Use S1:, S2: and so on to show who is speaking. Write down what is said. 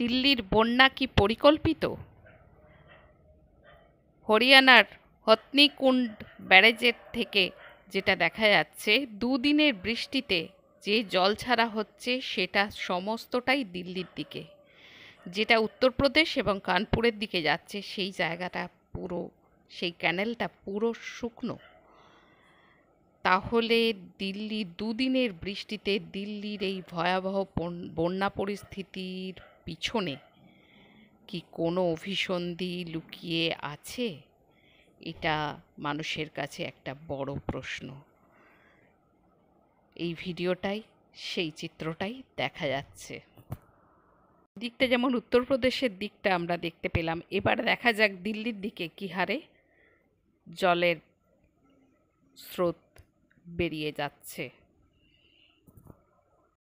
S1: দিল্লির বন্যা কি পরিকল্পিত হরিয়ানার হতনিকুণ্ড ব্যারেজের থেকে যেটা দেখা যাচ্ছে দুদিনের বৃষ্টিতে যে জল ছাড়া হচ্ছে সেটা সমস্তটাই দিল্লির দিকে যেটা উত্তরপ্রদেশ এবং কানপুরের দিকে যাচ্ছে সেই জায়গাটা পুরো সেই ক্যানেলটা পুরো শুকনো তাহলে দিল্লি দুদিনের বৃষ্টিতে দিল্লির এই ভয়াবহ বন্যা পরিস্থিতির পিছনে কি কোনো অভিসন্ধি লুকিয়ে আছে এটা মানুষের কাছে একটা বড় প্রশ্ন এই ভিডিওটাই সেই চিত্রটাই দেখা যাচ্ছে দিকটা যেমন উত্তরপ্রদেশের দিকটা আমরা দেখতে পেলাম এবার দেখা যাক দিল্লির দিকে কী হারে জলের স্রোত বেরিয়ে যাচ্ছে